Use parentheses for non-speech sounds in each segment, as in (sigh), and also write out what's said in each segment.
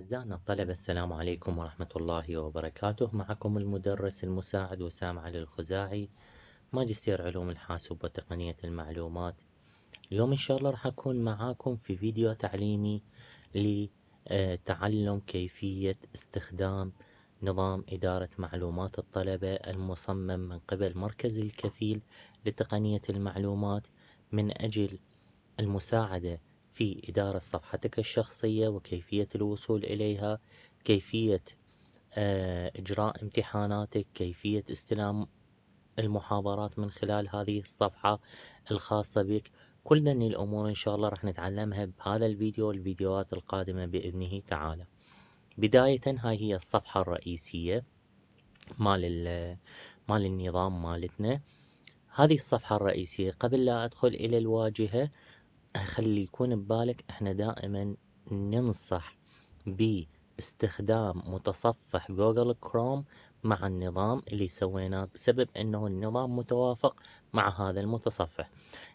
أعزائنا الطلبة السلام عليكم ورحمة الله وبركاته معكم المدرس المساعد وسام علي الخزاعي ماجستير علوم الحاسوب وتقنية المعلومات اليوم إن شاء الله راح أكون معاكم في فيديو تعليمي لتعلم كيفية استخدام نظام إدارة معلومات الطلبة المصمم من قبل مركز الكفيل لتقنية المعلومات من أجل المساعدة في إدارة صفحتك الشخصية وكيفية الوصول إليها كيفية آه، إجراء امتحاناتك كيفية استلام المحاضرات من خلال هذه الصفحة الخاصة بك كل ذني الأمور إن شاء الله راح نتعلمها بهذا الفيديو والفيديوهات القادمة بإذنه تعالى بداية هاي هي الصفحة الرئيسية مال مال النظام مالتنا هذه الصفحة الرئيسية قبل لا أدخل إلى الواجهة خلي يكون ببالك احنا دائما ننصح باستخدام متصفح جوجل كروم مع النظام اللي سويناه بسبب انه النظام متوافق مع هذا المتصفح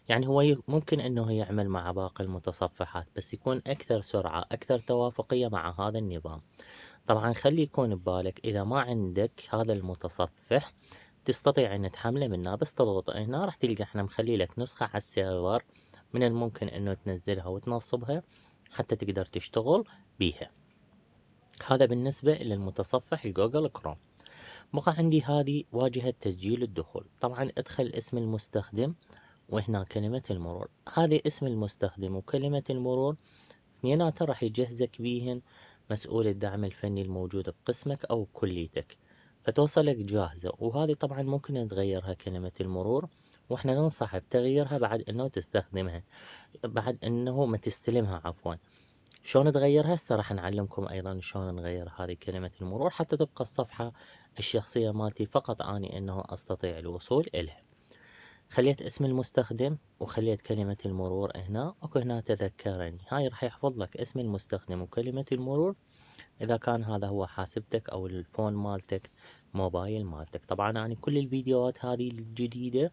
يعني هو ممكن انه يعمل مع باقي المتصفحات بس يكون اكثر سرعة اكثر توافقية مع هذا النظام طبعا خلي يكون ببالك اذا ما عندك هذا المتصفح تستطيع ان تحمله منه بس تضغط هنا راح تلقى احنا مخلي لك نسخة على السيرفر من الممكن انه تنزلها وتنصبها حتى تقدر تشتغل بيها هذا بالنسبة للمتصفح جوجل كروم بقى عندي هذه واجهة تسجيل الدخول طبعا ادخل اسم المستخدم وهنا كلمة المرور هذه اسم المستخدم وكلمة المرور اثنيناتها راح يجهزك بيهن مسؤول الدعم الفني الموجود بقسمك أو كليتك فتوصلك جاهزة وهذه طبعا ممكن تغيرها كلمة المرور واحنا ننصح بتغييرها بعد انه تستخدمها بعد انه ما تستلمها عفوا شلون تغيرها هسه راح نعلمكم ايضا شلون نغير هذه كلمة المرور حتى تبقى الصفحة الشخصية مالتي فقط اني انه استطيع الوصول الها خليت اسم المستخدم وخليت كلمة المرور هنا اكو هنا تذكرني هاي راح يحفظ لك اسم المستخدم وكلمة المرور اذا كان هذا هو حاسبتك او الفون مالتك موبايل مالتك طبعا انا يعني كل الفيديوهات هذه الجديدة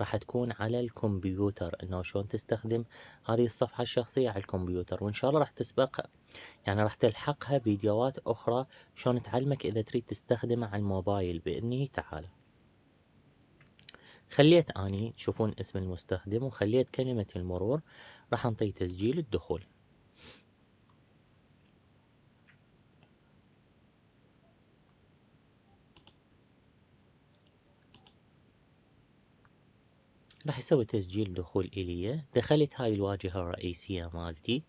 راح تكون على الكمبيوتر انه شلون تستخدم هذه الصفحة الشخصية على الكمبيوتر وان شاء الله راح تسبقها يعني راح تلحقها فيديوهات اخرى شلون تعلمك اذا تريد تستخدمه على الموبايل بإذنه تعالى خليت اني تشوفون اسم المستخدم وخليت كلمة المرور راح نطي تسجيل الدخول راح يسوي تسجيل دخول إلية دخلت هاي الواجهة الرئيسية مالتي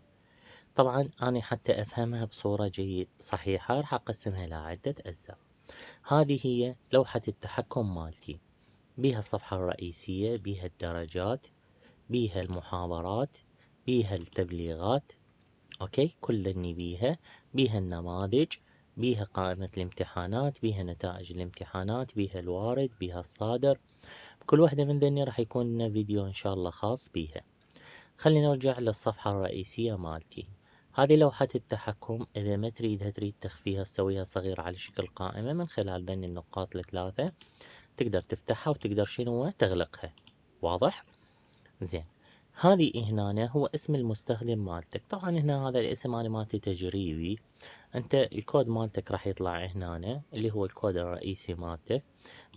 طبعا أنا حتى أفهمها بصورة جيد صحيحة راح أقسمها إلى عدة أجزاء هذه هي لوحة التحكم مالتي بيها الصفحة الرئيسية بيها الدرجات بيها المحاضرات بيها التبليغات أوكي كل اللي بيها بيها النماذج بيها قائمة الامتحانات بيها نتائج الامتحانات بيها الوارد بيها الصادر كل واحدة من ذني راح يكون لنا فيديو إن شاء الله خاص بيها خلينا نرجع للصفحة الرئيسية مالتي هذه لوحة التحكم إذا ما تريدها تريد تخفيها تسويها صغيرة على شكل قائمة من خلال ذني النقاط الثلاثة تقدر تفتحها وتقدر شنو تغلقها واضح؟ زين هذه هنا هو اسم المستخدم مالتك طبعا هنا هذا الاسم مالي مالتي تجريبي انت الكود مالتك راح يطلع هنا اللي هو الكود الرئيسي مالتك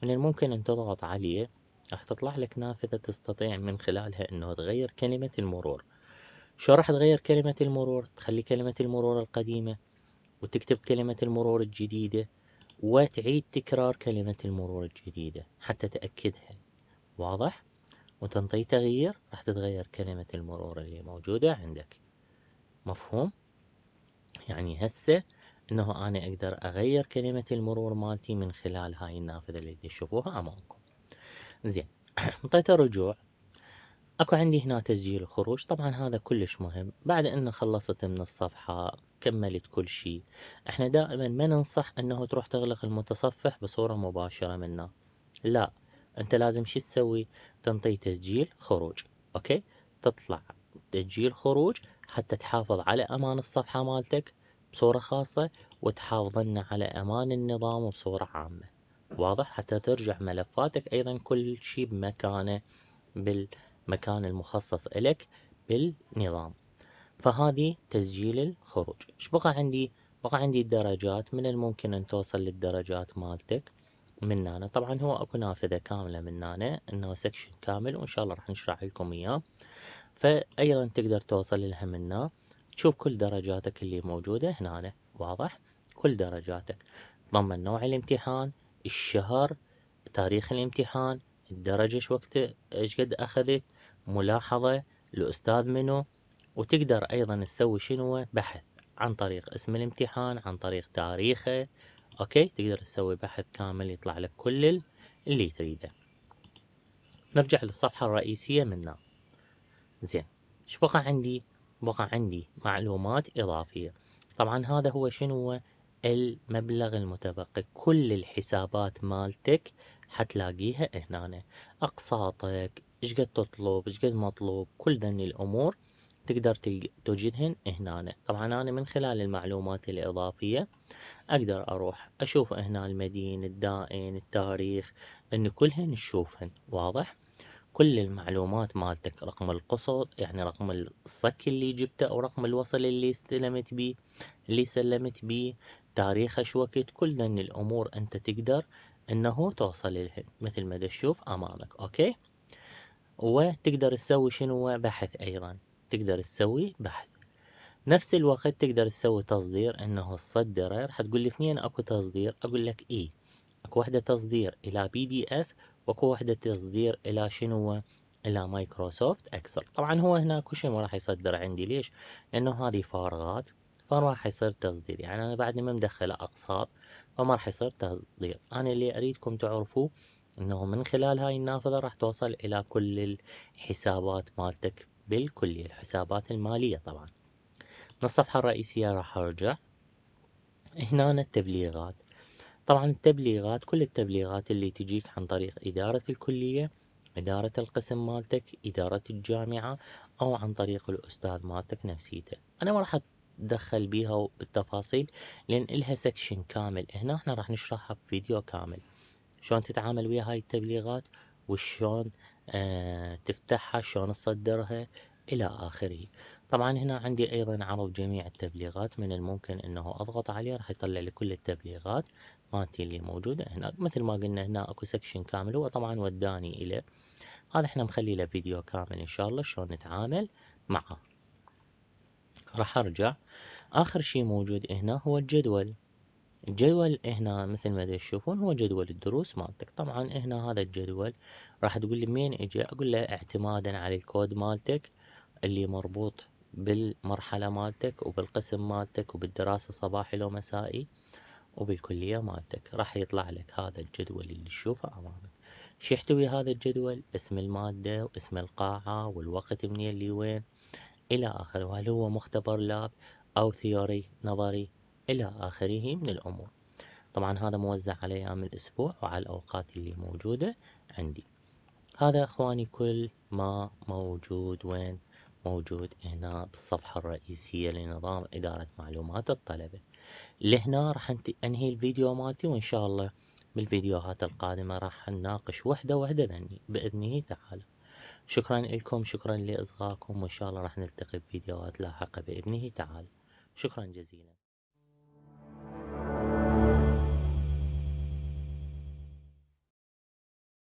من الممكن ان تضغط عليه راح تطلع لك نافذة تستطيع من خلالها انه تغير كلمة المرور شو راح تغير كلمة المرور تخلي كلمة المرور القديمة وتكتب كلمة المرور الجديدة وتعيد تكرار كلمة المرور الجديدة حتى تأكدها واضح؟ وتنطي تغيير راح تتغير كلمة المرور اللي موجودة عندك مفهوم؟ يعني هسه انه انا اقدر اغير كلمة المرور مالتي من خلال هاي النافذة اللي تشوفوها امامكم زين انطيته (coughs) رجوع اكو عندي هنا تسجيل الخروج طبعا هذا كلش مهم بعد ان خلصت من الصفحة كملت كل شيء احنا دائما ما ننصح انه تروح تغلق المتصفح بصورة مباشرة منه لا انت لازم شو تسوي تنطي تسجيل خروج اوكي تطلع تسجيل خروج حتى تحافظ على امان الصفحة مالتك بصورة خاصة وتحافظن على امان النظام بصورة عامة واضح حتى ترجع ملفاتك أيضا كل شيء بمكانه بالمكان المخصص لك بالنظام فهذه تسجيل الخروج ايش بقى عندي بقى عندي الدرجات من الممكن ان توصل للدرجات مالتك من هنا طبعا هو اكو نافذه كامله من هنا انه سكشن كامل وان شاء الله راح نشرح لكم اياه فايضا تقدر توصل لها من هنا تشوف كل درجاتك اللي موجوده هنا واضح كل درجاتك ضمن نوع الامتحان الشهر تاريخ الامتحان الدرجة ايش وقت ايش قد اخذت ملاحظة لأستاذ منو وتقدر أيضا تسوي شنو بحث عن طريق اسم الامتحان عن طريق تاريخه أوكي تقدر تسوي بحث كامل يطلع لك كل اللي تريده نرجع للصفحة الرئيسية منها زين شو بقى عندي بقى عندي معلومات إضافية طبعا هذا هو شنو المبلغ المتبقي كل الحسابات مالتك حتلاقيها هنا أقساطك قد تطلب قد مطلوب كل ذني الأمور تقدر تجدهن هنا طبعا أنا من خلال المعلومات الإضافية أقدر أروح أشوف هنا المدين الدائن التاريخ أن كلهن نشوفهن واضح كل المعلومات مالتك رقم القصد يعني رقم الصك اللي جبته أو رقم الوصل اللي استلمت بيه اللي سلمت بيه تاريخ وقت كل ذن الأمور أنت تقدر أنه توصل لها مثل ما تشوف أمامك أوكي وتقدر تسوي شنو بحث أيضا تقدر تسوي بحث نفس الوقت تقدر تسوي تصدير انه تصدره راح تقول لي اثنين اكو تصدير اقول لك اي اكو وحده تصدير الى بي دي اف واكو وحده تصدير الى شنو الى مايكروسوفت اكسل طبعا هو هنا كل شيء ما راح يصدر عندي ليش لانه هذه فارغات فما راح يصير تصدير يعني أنا بعدني ما مدخل أقساط فما راح يصير تصدير أنا اللي أريدكم تعرفوه أنه من خلال هاي النافذة راح توصل إلى كل الحسابات مالتك بالكلية الحسابات المالية طبعا من الصفحة الرئيسية راح أرجع هنا التبليغات طبعا التبليغات كل التبليغات اللي تجيك عن طريق إدارة الكلية إدارة القسم مالتك إدارة الجامعة أو عن طريق الأستاذ مالتك نفسيته أنا ما راح تدخل بيها بالتفاصيل لأن إلها سكشن كامل هنا احنا راح نشرحها في فيديو كامل شلون تتعامل ويا هاي التبليغات وشلون آه تفتحها شلون تصدرها إلى آخره طبعا هنا عندي أيضا عرض جميع التبليغات من الممكن أنه أضغط عليه راح يطلع لي كل التبليغات مالتي اللي موجودة هنا مثل ما قلنا هنا أكو سكشن كامل هو طبعا وداني إلى هذا احنا مخلي له فيديو كامل إن شاء الله شلون نتعامل معه راح ارجع اخر شي موجود هنا هو الجدول الجدول هنا مثل ما تشوفون هو جدول الدروس مالتك طبعا هنا هذا الجدول راح تقول لي منين اجى اقول له اعتمادا على الكود مالتك اللي مربوط بالمرحلة مالتك وبالقسم مالتك وبالدراسة صباحي لو مسائي وبالكلية مالتك راح يطلع لك هذا الجدول اللي تشوفه أمامك شو يحتوي هذا الجدول اسم المادة واسم القاعة والوقت اللي وين إلى آخره وهل هو مختبر لاب أو ثيوري نظري إلى آخره من الأمور طبعا هذا موزع على أيام الأسبوع وعلى الأوقات اللي موجودة عندي هذا أخواني كل ما موجود وين موجود هنا بالصفحة الرئيسية لنظام إدارة معلومات الطلبة لهنا راح أنهي الفيديو مالتي وإن شاء الله بالفيديوهات القادمة راح نناقش وحدة وحدة ذني بإذنه تعالى شكرا لكم شكرا لإصغائكم وإن شاء الله راح نلتقي بفيديوهات لاحقة بإذنه تعالى شكرا جزيلا